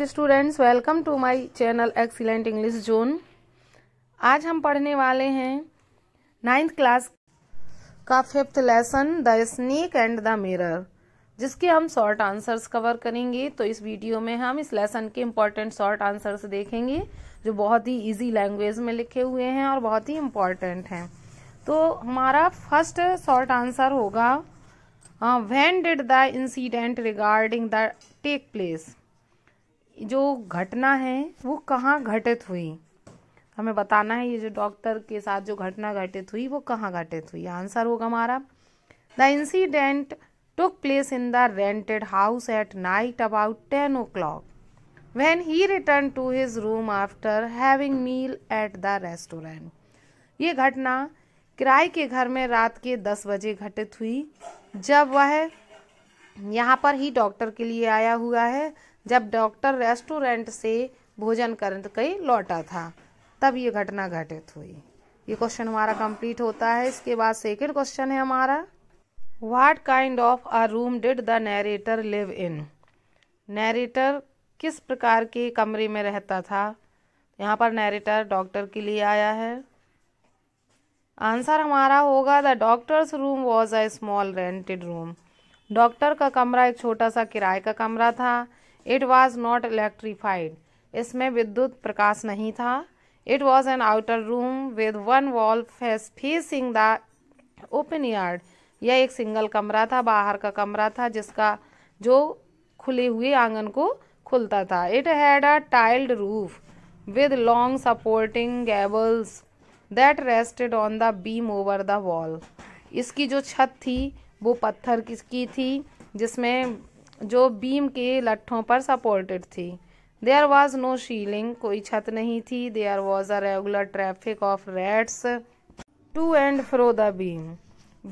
Dear students welcome to my channel excellent English zone आज हम पढ़ने वाले हैं नाइन्थ क्लास का fifth lesson the snake and the mirror जिसके हम शॉर्ट आंसर्स कवर करेंगे तो इस वीडियो में हम इस लेसन के इम्पॉर्टेंट शॉर्ट आंसर्स देखेंगे जो बहुत ही ईजी लैंग्वेज में लिखे हुए हैं और बहुत ही इम्पॉर्टेंट हैं तो हमारा फर्स्ट शॉर्ट आंसर होगा when did the incident regarding the take place जो घटना है वो कहाँ घटित हुई हमें बताना है ये जो डॉक्टर के साथ जो घटना घटित हुई वो कहाँ घटित हुई आंसर होगा हमारा the incident took place in the rented house at night about ten o'clock when he return to his room after having meal at the restaurant ये घटना किराए के घर में रात के दस बजे घटित हुई जब वह यहाँ पर ही डॉक्टर के लिए आया हुआ है जब डॉक्टर रेस्टोरेंट से भोजन कहीं लौटा था तब ये घटना घटित हुई ये क्वेश्चन हमारा कंप्लीट होता है इसके बाद सेकेंड क्वेश्चन है हमारा what kind of a room did the narrator live in narrator किस प्रकार के कमरे में रहता था यहाँ पर नरेटर डॉक्टर के लिए आया है आंसर हमारा होगा the doctor's room was a small rented room doctor का कमरा एक छोटा सा किराए का कमरा था इट वॉज नॉट इलेक्ट्रीफाइड इसमें विद्युत प्रकाश नहीं था it was an outer room with one wall facing the open yard यह एक सिंगल कमरा था बाहर का कमरा था जिसका जो खुले हुए आंगन को खुलता था it had a tiled roof with long supporting gables that rested on the beam over the wall इसकी जो छत थी वो पत्थर की थी जिसमें जो बीम के लट्ठों पर सपोर्टेड थी देयर वॉज नो शीलिंग कोई छत नहीं थी there was a regular traffic of rats to and fro the beam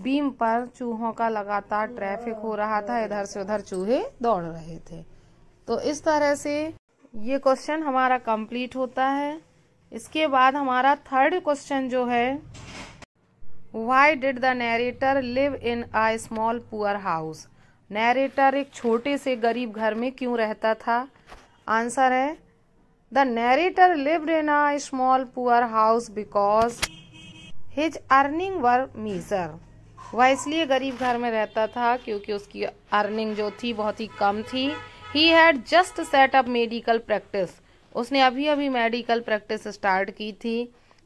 beam पर चूहों का लगातार ट्रैफिक हो रहा था इधर से उधर चूहे दौड़ रहे थे तो इस तरह से ये क्वेश्चन हमारा कंप्लीट होता है इसके बाद हमारा थर्ड क्वेश्चन जो है why did the narrator live in a small poor house narrator एक छोटे से गरीब घर में क्यों रहता था आंसर है the narrator lived in a small poor house because his earning were meagre वह इसलिए गरीब घर में रहता था क्योंकि उसकी अर्निंग जो थी बहुत ही कम थी he had just up medical practice उसने अभी अभी मेडिकल प्रैक्टिस स्टार्ट की थी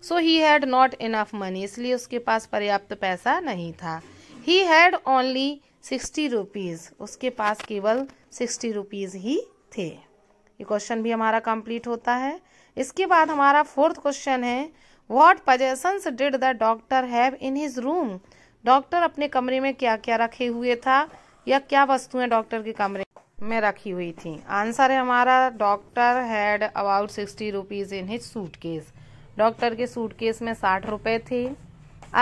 so he had not enough money इसलिए उसके पास पर्याप्त पैसा नहीं था he had only sixty rupees उसके पास केवल सिक्सटी रुपीज़ ही थे ये क्वेश्चन भी हमारा कंप्लीट होता है इसके बाद हमारा फोर्थ क्वेश्चन है what possessions did the doctor have in his room doctor अपने कमरे में क्या क्या रखे हुए था या क्या वस्तुएं डॉक्टर के कमरे में रखी हुई थी आंसर है हमारा doctor had about sixty rupees in his suitcase doctor के सूटकेस में साठ रुपए थे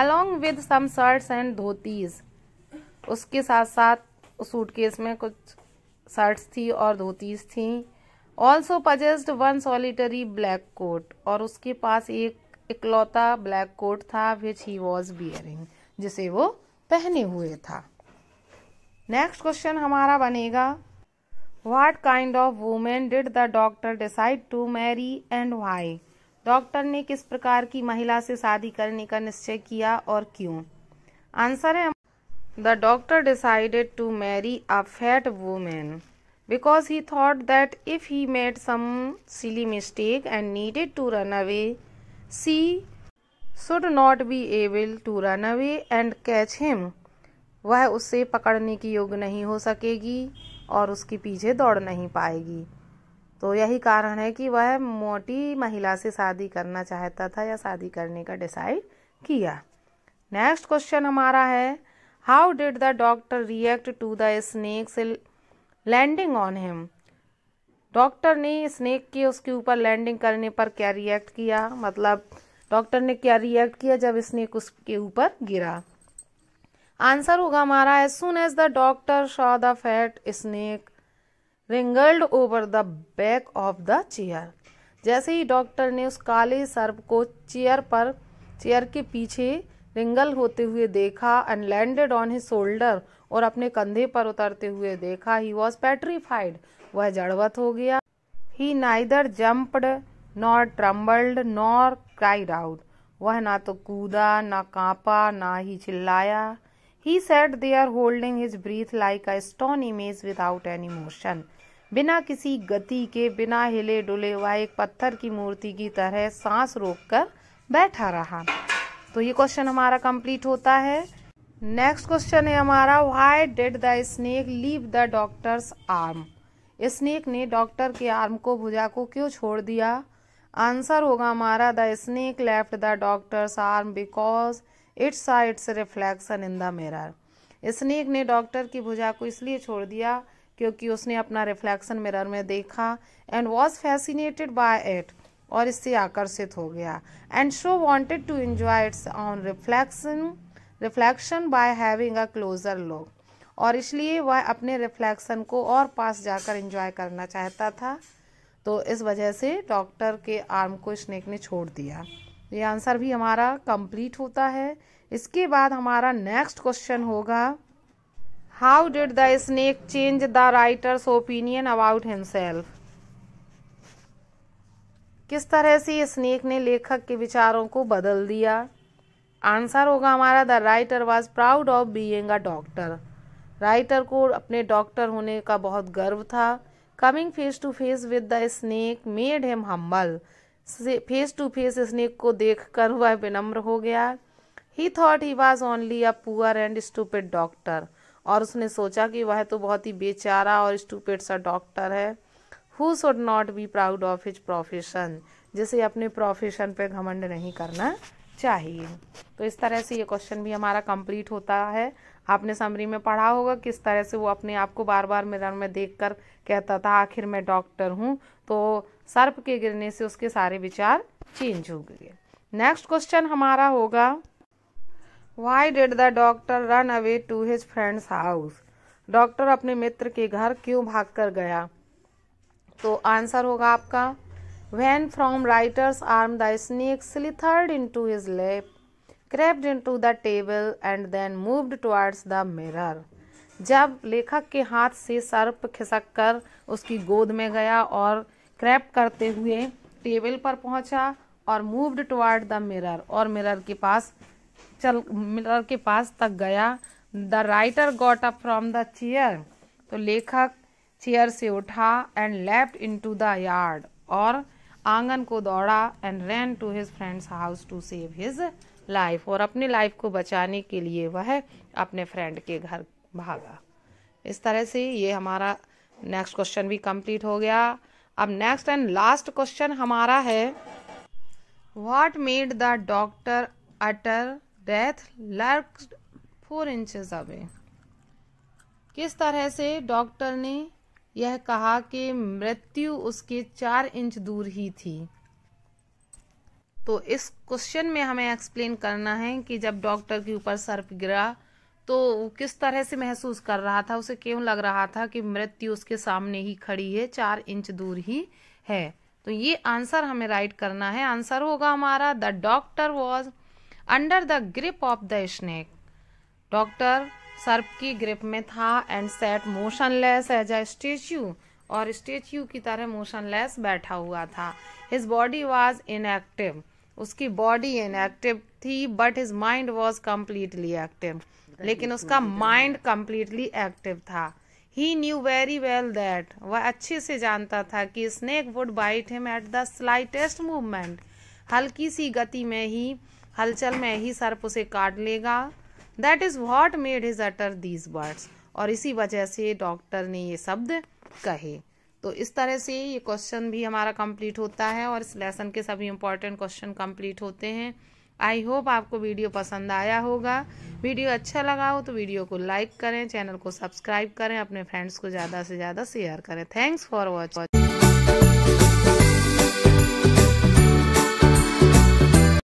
along with some shirts and dhotis उसके साथ साथ उस सूटकेस में कुछ शर्ट्स थी और धोतीज थी also possessed one solitary black coat और उसके पास एक इकलौता ब्लैक कोट था विच ही वॉज बियरिंग जिसे वो पहने हुए था नेक्स्ट क्वेश्चन हमारा बनेगा what kind of women did the doctor decide to marry and why doctor ने किस प्रकार की महिला से शादी करने का निश्चय किया और क्यों आंसर है the doctor decided to marry a fat women because he thought that if he made some silly mistake and needed to run away she should not be able to run away and catch him वह उससे पकड़ने की योग्य नहीं हो सकेगी और उसके पीछे दौड़ नहीं पाएगी तो यही कारण है कि वह मोटी महिला से शादी करना चाहता था या शादी करने का डिसाइड किया नेक्स्ट क्वेश्चन हमारा है How did the doctor react to the snake's landing on him? Doctor ने स्नेक के उसके ऊपर लैंडिंग करने पर क्या रिएक्ट किया मतलब डॉक्टर ने क्या रिएक्ट किया जब स्नेक उसके ऊपर गिरा आंसर होगा हमारा as soon as the doctor saw the fat snake wriggled over the back of the chair जैसे ही डॉक्टर ने उस काले सर्प को चेयर पर चेयर के पीछे रिंगल होते हुए देखा and landed on his shoulder और अपने कंधे पर उतरते हुए देखा ही वॉज पेट्रीफाइड वह जड़वत हो गया he neither jumped nor trembled nor cried out वह ना तो कूदा ना कांपा ना ही चिल्लाया he sat there holding his breath like a stone image without any motion बिना किसी गति के बिना हिले डुले वह एक पत्थर की मूर्ति की तरह सांस रोककर बैठा रहा तो ये क्वेश्चन हमारा कंप्लीट होता है नेक्स्ट क्वेश्चन है हमारा why did the snake leave the doctor's arm snake ने डॉक्टर के आर्म को भुजा को क्यों छोड़ दिया आंसर होगा हमारा the snake left the doctor's arm because its its reflection in the mirror snake ने डॉक्टर की भुजा को इसलिए छोड़ दिया क्योंकि उसने अपना रिफ्लेक्शन मिरर में देखा and was fascinated by it और इससे आकर्षित हो गया and so wanted to enjoy its own reflection reflection by having a closer look और इसलिए वह अपने रिफ्लेक्शन को और पास जाकर इंजॉय करना चाहता था तो इस वजह से डॉक्टर के आर्म को स्नेक ने छोड़ दिया ये आंसर भी हमारा कंप्लीट होता है इसके बाद हमारा नेक्स्ट क्वेश्चन होगा how did the snake change the writer's opinion about himself किस तरह से स्नेक ने लेखक के विचारों को बदल दिया आंसर होगा हमारा the writer was proud of being a doctor writer को अपने डॉक्टर होने का बहुत गर्व था coming face to face with the snake made him humble face to face snake को देख कर वह विनम्र हो गया he thought he was only a poor and stupid doctor और उसने सोचा कि वह तो बहुत ही बेचारा और स्टूपिड सा डॉक्टर है who should not be proud of his profession जिसे अपने प्रोफेशन पे घमंड नहीं करना चाहिए तो इस तरह से ये क्वेश्चन भी हमारा कंप्लीट होता है आपने समरी में पढ़ा होगा किस तरह से वो अपने आप को बार बार मिरर में देख कर कहता था आखिर मैं डॉक्टर हूँ तो सर्प के गिरने से उसके सारे विचार चेंज हो गए नेक्स्ट क्वेश्चन हमारा होगा why did the doctor run away to his friend's house doctor अपने मित्र के घर क्यों भाग कर गया तो आंसर होगा आपका when from writer's arm the snake slithered into his lap crept into the table and then moved towards the mirror जब लेखक के हाथ से सर्प खिसक कर उसकी गोद में गया और क्रैप करते हुए टेबल पर पहुंचा और मूव्ड टुवर्ड द मिरर और मिरर के पास चल मिरर के पास तक गया the writer got up from the chair तो लेखक चेयर से उठा and left into the yard और आंगन को दौड़ा and ran to his friend's house to save his life और अपनी लाइफ को बचाने के लिए वह अपने फ्रेंड के घर भागा इस तरह से ये हमारा नेक्स्ट क्वेश्चन भी कंप्लीट हो गया अब नेक्स्ट एंड लास्ट क्वेश्चन हमारा है what made the doctor utter death lurk four inches away किस तरह से डॉक्टर ने यह कहा कि मृत्यु उसके चार इंच दूर ही थी तो इस क्वेश्चन में हमें एक्सप्लेन करना है कि जब डॉक्टर के ऊपर सर्प गिरा तो किस तरह से महसूस कर रहा था उसे क्यों लग रहा था कि मृत्यु उसके सामने ही खड़ी है चार इंच दूर ही है तो ये आंसर हमें राइट करना है आंसर होगा हमारा the doctor was under the grip of the snake doctor सर्प की ग्रिप में था and sat motionless as a statue और स्टेच्यू की तरह मोशनलेस बैठा हुआ था हिज बॉडी वॉज इनएक्टिव उसकी बॉडी इनएक्टिव थी but his mind was completely active लेकिन उसका माइंड कम्प्लीटली एक्टिव था he knew very well that वह अच्छे से जानता था कि snake would bite him at the slightest movement हल्की सी गति में ही हलचल में ही सर्प उसे काट लेगा that is what made his utter these words और इसी वजह से डॉक्टर ने ये शब्द कहे तो इस तरह से ये क्वेश्चन भी हमारा कंप्लीट होता है और इस लेसन के सभी इंपॉर्टेंट क्वेश्चन कंप्लीट होते हैं आई होप आपको वीडियो पसंद आया होगा वीडियो अच्छा लगा हो तो वीडियो को लाइक करें चैनल को सब्सक्राइब करें अपने फ्रेंड्स को ज़्यादा से ज़्यादा शेयर करें थैंक्स फॉर वॉचिंग